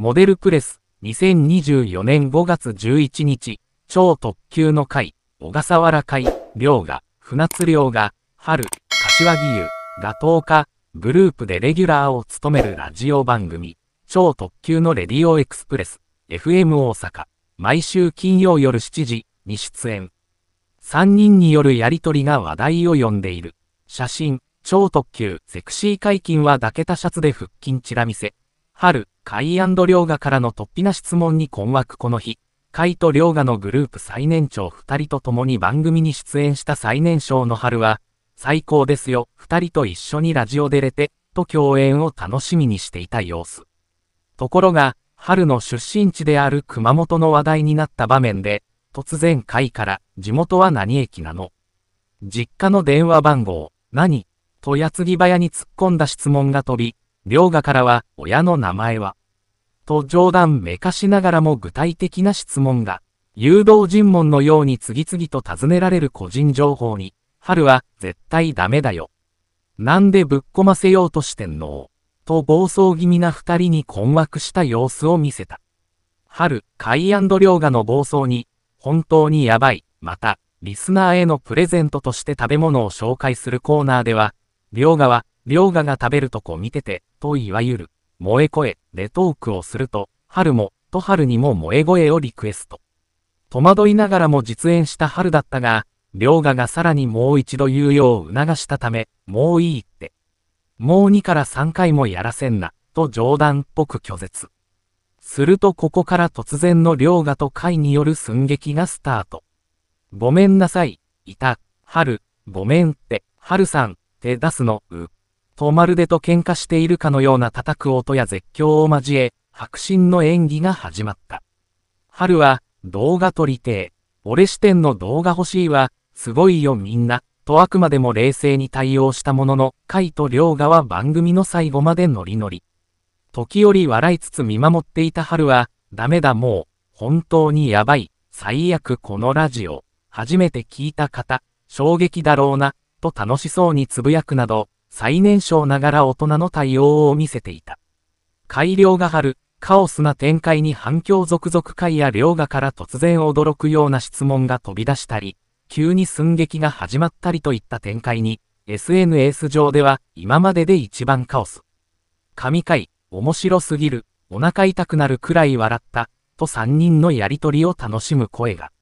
モデルプレス、2024年5月11日、超特急の会、小笠原会、漁が、船津漁が、春、柏木湯、が10日、グループでレギュラーを務めるラジオ番組、超特急のレディオエクスプレス、FM 大阪、毎週金曜夜7時に出演。3人によるやりとりが話題を呼んでいる。写真、超特急、セクシー解禁は抱けたシャツで腹筋チラ見せ。春、カイウガからの突飛な質問に困惑この日、カイとウガのグループ最年長2人と共に番組に出演した最年少の春は、最高ですよ、2人と一緒にラジオ出れて、と共演を楽しみにしていた様子。ところが、春の出身地である熊本の話題になった場面で、突然会から、地元は何駅なの実家の電話番号、何と矢継ぎ早に突っ込んだ質問が飛び、両ガからは、親の名前はと冗談めかしながらも具体的な質問が、誘導尋問のように次々と尋ねられる個人情報に、春は絶対ダメだよ。なんでぶっこませようとしてんのと暴走気味な二人に困惑した様子を見せた。春、カイ涼河の暴走に、本当にやばい。また、リスナーへのプレゼントとして食べ物を紹介するコーナーでは、涼河は、涼河が食べるとこ見てて、といわゆる。萌え声でトークをすると、春も、と春にも萌え声をリクエスト。戸惑いながらも実演した春だったが、良賀がさらにもう一度言うよう促したため、もういいって。もう2から3回もやらせんな、と冗談っぽく拒絶。するとここから突然の良賀と会による寸劇がスタート。ごめんなさい、いた、春、ごめんって、春さん、手出すの、う。とまるでと喧嘩しているかのような叩く音や絶叫を交え、迫真の演技が始まった。春は、動画撮りて俺視点の動画欲しいわ、すごいよみんな、とあくまでも冷静に対応したものの、海と良河は番組の最後までノリノリ。時折笑いつつ見守っていた春は、ダメだもう、本当にやばい、最悪このラジオ、初めて聞いた方、衝撃だろうな、と楽しそうにつぶやくなど、最年少ながら大人の対応を見せていた。改良が張る、カオスな展開に反響続々会や両画から突然驚くような質問が飛び出したり、急に寸劇が始まったりといった展開に、SNS 上では今までで一番カオス。神回、面白すぎる、お腹痛くなるくらい笑った、と3人のやりとりを楽しむ声が。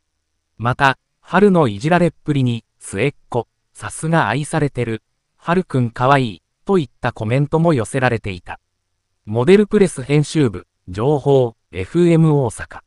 また、春のいじられっぷりに、末っ子、さすが愛されてる、はるくんかわいい、といったコメントも寄せられていた。モデルプレス編集部、情報、FM 大阪。